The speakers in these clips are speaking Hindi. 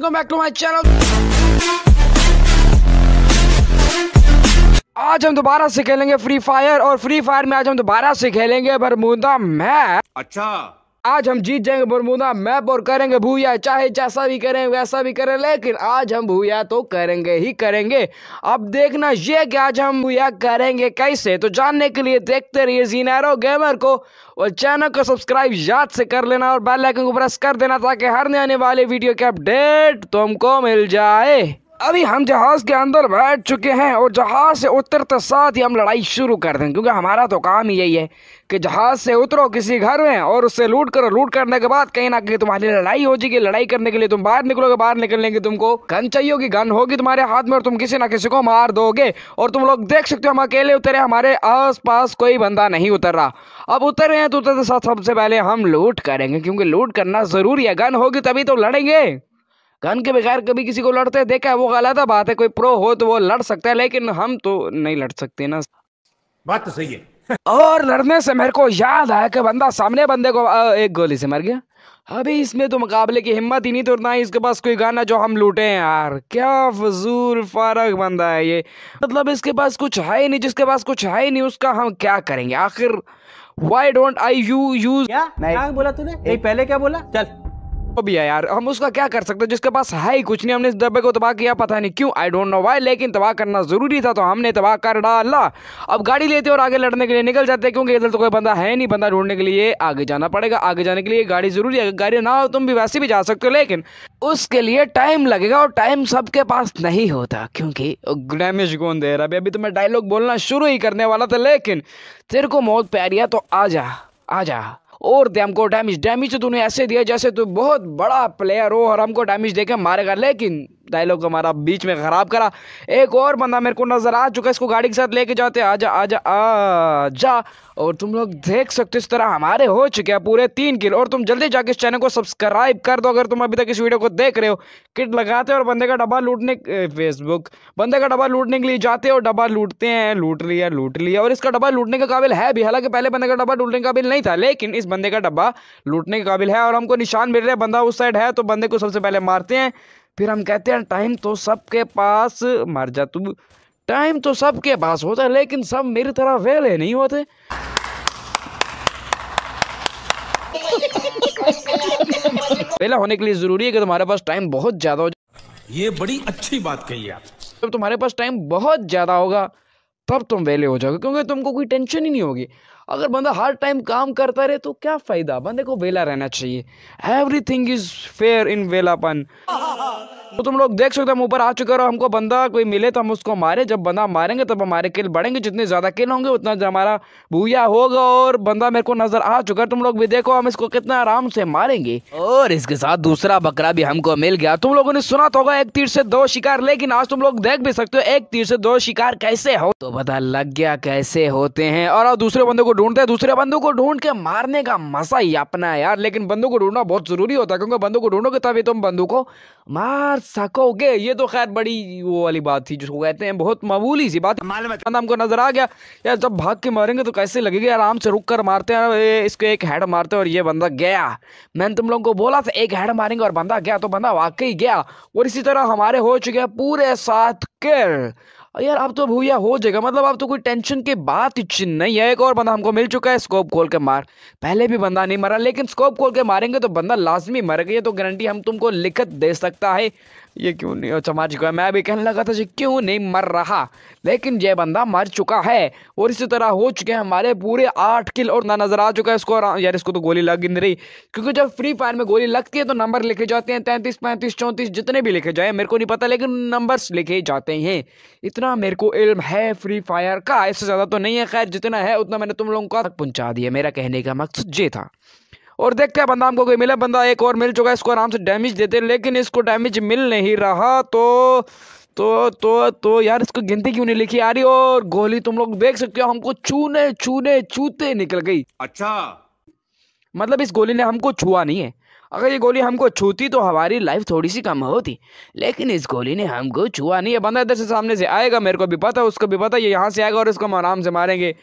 welcome back to my channel आज हम दोबारा से खेलेंगे फ्री फायर और फ्री फायर में आज हम दोबारा से खेलेंगे बरमूदा मैच अच्छा आज हम जीत जाएंगे बरमुदा मैप और करेंगे भूया चाहे जैसा भी करें वैसा भी करें लेकिन आज हम भूया तो करेंगे ही करेंगे अब देखना ये कि आज हम भूया करेंगे कैसे तो जानने के लिए देखते रहिए जीनारो गेमर को और चैनल को सब्सक्राइब याद से कर लेना और बेल आइकन को प्रेस कर देना ताकि हर आने वाले वीडियो के अपडेट तुमको मिल जाए अभी हम जहाज़ के अंदर बैठ चुके हैं और जहाज़ से उतरते साथ ही हम लड़ाई शुरू कर दें क्योंकि हमारा तो काम ही यही है कि जहाज़ से उतरो किसी घर में और उससे लूट करो लूट करने के बाद कहीं ना कहीं तुम्हारी लड़ाई हो जाएगी लड़ाई करने के लिए तुम बाहर निकलोगे बाहर निकल लेंगे तुमको गन चाहिए होगी गन होगी तुम्हारे हाथ में और तुम किसी ना किसी को मार दोगे और तुम लोग देख सकते हो हम अकेले उतरे हमारे आस पास कोई बंदा नहीं उतर रहा अब उतर रहे हैं तो उतरते साथ सबसे पहले हम लूट करेंगे क्योंकि लूट करना ज़रूरी है गन होगी तभी तो लड़ेंगे गन के बगैर कभी किसी को लड़ते देखा है वो गलत बात है कोई प्रो हो तो वो लड़ सकता है लेकिन हम तो नहीं लड़ सकते ना बात तो सही है और लड़ने से मेरे को याद आया कि बंदा सामने बंदे को एक गोली से मर गया अभी इसमें तो मुकाबले की हिम्मत ही नहीं तो ना इसके पास कोई गाना जो हम लूटे हैं यार क्या फजूल फारग बंदा है ये मतलब इसके पास कुछ है ही नहीं जिसके पास कुछ है ही नहीं उसका हम क्या करेंगे आखिर why don't I you use क्या, क्या बोला तूने पहले क्या बोला चल भी है यार हम उसका क्या कर सकते हैं जिसके पास है ही कुछ नहीं हमने इस डब्बे को तबाह किया पता नहीं क्यों आई डोंट नो वाई लेकिन तबाह करना जरूरी था तो हमने तबाह कर डाला अब गाड़ी लेते और आगे लड़ने के लिए निकल जाते क्योंकि इधर तो कोई बंदा है नहीं बंदा ढूंढने के लिए आगे जाना पड़ेगा आगे जाने के लिए गाड़ी जरूरी है गाड़ी ना हो तुम भी वैसे भी जा सकते हो लेकिन उसके लिए टाइम लगेगा और टाइम सबके पास नहीं होता क्योंकि डैमेज कौन दे रहा अभी तो मैं डायलॉग बोलना शुरू ही करने वाला था लेकिन तेरे को मौत प्यारी तो आ जा आ जा और हमको डैमेज डैमेज तो तूने ऐसे दिया जैसे तू बहुत बड़ा प्लेयर हो और हमको डैमेज देकर मारेगा लेकिन डायलॉग हमारा बीच में ख़राब करा एक और बंदा मेरे को नज़र आ चुका इसको गाड़ी के साथ लेके जाते आ जा आ जा और तुम लोग देख सकते हो इस तरह हमारे हो चुके हैं पूरे तीन किलो और तुम जल्दी जाके इस चैनल को सब्सक्राइब कर दो अगर तुम अभी तक इस वीडियो को देख रहे हो किट लगाते हो और बंदे का डब्बा लूटने फेसबुक बंदे का डब्बा लूटने के लिए जाते हो डब्बा लूटते हैं लूट लिया लूट लिया और इसका डब्बा लूटने के काबिल है भी हालांकि पहले बंदे का डब्बा लूटने के काबिल नहीं था लेकिन इस बंदे का डब्बा लूटने के काबिल है और हमको निशान मिल रहा है बंदा उस साइड है तो बंदे को सबसे पहले मारते हैं फिर हम कहते हैं टाइम तो सबके पास मर जा तू टाइम तो सबके पास होता है लेकिन सब मेरी तरह वेले नहीं होते वेला होने के लिए ज़रूरी है कि तुम्हारे पास टाइम बहुत ज़्यादा हो ये बड़ी अच्छी बात कही आप जब तुम्हारे पास टाइम बहुत ज़्यादा होगा तब तुम वेले हो जाओगे क्योंकि तुमको कोई टेंशन ही नहीं होगी अगर बंदा हर टाइम काम करता रहे तो क्या फ़ायदा बंदे को वेला रहना चाहिए everything is fair in वेलापन तो तुम लोग देख सकते हो हम ऊपर आ चुके हो हमको बंदा कोई मिले तो हम उसको मारे जब बंदा मारेंगे तब हमारे किल बढ़ेंगे जितने ज़्यादा किल होंगे उतना हमारा भूया होगा और बंदा मेरे को नज़र आ चुका है तुम लोग भी देखो हम इसको कितना आराम से मारेंगे और इसके साथ दूसरा बकरा भी हमको मिल गया तुम लोगों ने सुना तो होगा एक तीर से दो शिकार लेकिन आज तुम लोग देख भी सकते हो एक तीर से दो शिकार कैसे हो तो पता लग गया कैसे होते हैं और दूसरे बंदे को ढूंढते हैं दूसरे बंदों को ढूंढ के मारने का मसा ही अपना है यार लेकिन बंदों को ढूंढना बहुत जरूरी होता है क्योंकि बंदों को ढूंढोगे तभी तुम बंदों को मार सकोगे ये तो खैर बड़ी वो वाली बात थी जिसको कहते हैं बहुत मामूली सी बात हमको तो- नजर आ गया यार जब भाग के मारेंगे तो कैसे लगेगा आराम से रुक कर मारते हैं इसको एक हेड मारते हैं और ये बंदा गया मैंने तुम लोगों को बोला था एक हेड मारेंगे और बंदा गया तो बंदा वाकई गया और इसी तरह हमारे हो चुके हैं पूरे सात किल यार अब तो भूया हो जाएगा मतलब अब तो कोई टेंशन की बात ही नहीं है एक और बंदा हमको मिल चुका है स्कोप खोल के मार पहले भी बंदा नहीं मरा लेकिन स्कोप खोल के मारेंगे तो बंदा लाजमी मर गया तो गारंटी हम तुमको लिखत दे सकता है ये क्यों नहीं चमार चुका है मैं भी कहने लगा था क्यों नहीं मर रहा लेकिन ये बंदा मर चुका है और इसी तरह हो चुके हैं हमारे पूरे आठ किल और ना नजर आ चुका है इसको यार इसको तो गोली लग नहीं रही क्योंकि जब फ्री फायर में गोली लगती है तो नंबर लिखे जाते हैं तैंतीस पैंतीस चौंतीस जितने भी लिखे जाए मेरे को नहीं पता लेकिन नंबर लिखे जाते हैं इतने जितना मेरे को इल्म है फ्री फायर का इससे ज़्यादा तो नहीं है खैर जितना है उतना मैंने तुम लोगों को तक पहुँचा दिया मेरा कहने का मकसद ये था और देखते हैं बंदा हमको कोई मिला बंदा एक और मिल चुका है इसको आराम से डैमेज देते हैं लेकिन इसको डैमेज मिल नहीं रहा तो तो तो तो यार इसको गिनती क्यों नहीं लिखी आ रही और गोली तुम लोग देख सकते हो हमको चूने चूने चूते निकल गई अच्छा मतलब इस गोली ने हमको छुआ नहीं है अगर ये गोली हमको छूती तो हमारी लाइफ थोड़ी सी कम होती लेकिन इस गोली ने हमको छुआ नहीं है बंदा इधर से सामने से आएगा मेरे को भी पता उसको भी पता ये यहाँ से आएगा और इसको हम आराम से मारेंगे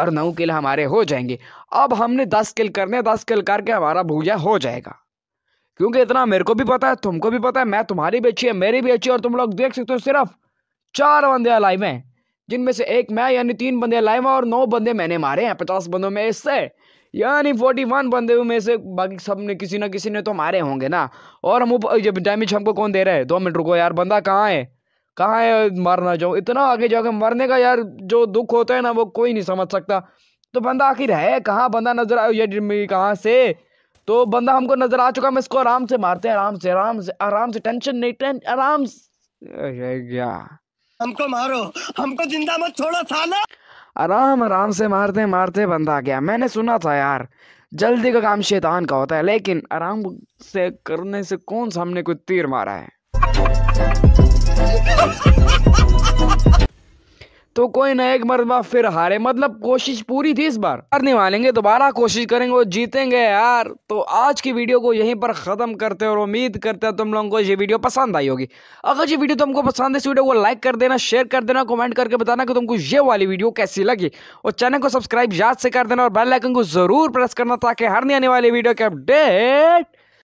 और नौ किल हमारे हो जाएंगे अब हमने दस किल करने दस किल करके हमारा भूजा हो जाएगा क्योंकि इतना मेरे को भी पता है तुमको भी पता है मैं तुम्हारी भी अच्छी है मेरी भी अच्छी है और तुम लोग देख सकते हो सिर्फ चार बंदे लाइव हैं जिनमें से एक मैं यानी तीन बंदे लाइव और नौ बंदे मैंने मारे हैं पचास बंदों में इससे यानी फोर्टी वन बंदे में से बाकी सब ने किसी ना किसी ने तो मारे होंगे ना और हम जब डैमेज हमको कौन दे रहा है दो मिनट रुको यार बंदा कहाँ है कहाँ है मरना जाओ इतना आगे जाके मरने का यार जो दुख होता है ना वो कोई नहीं समझ सकता तो बंदा आखिर है कहाँ बंदा नजर आ कहाँ से तो बंदा हमको नजर आ चुका हम इसको आराम से मारते हैं आराम से आराम से आराम से टेंशन नहीं टें आराम से क्या हमको मारो हमको जिंदा मत छोड़ो साला आराम आराम से मारते मारते बंदा गया मैंने सुना था यार जल्दी का काम शैतान का होता है लेकिन आराम से करने से कौन सामने कोई तीर मारा है तो कोई ना एक मरतबा फिर हारे मतलब कोशिश पूरी थी इस बार हार नहीं मानेंगे दोबारा कोशिश करेंगे और जीतेंगे यार तो आज की वीडियो को यहीं पर ख़त्म करते हैं और उम्मीद करते हैं तुम लोगों को ये वीडियो पसंद आई होगी अगर ये वीडियो तुमको पसंद है इस वीडियो को लाइक कर देना शेयर कर देना कमेंट करके बताना कि तुमको ये वाली वीडियो कैसी लगी और चैनल को सब्सक्राइब याद से कर देना और बेल आइकन को ज़रूर प्रेस करना ताकि हर नहीं आने वाली वीडियो के अपडेट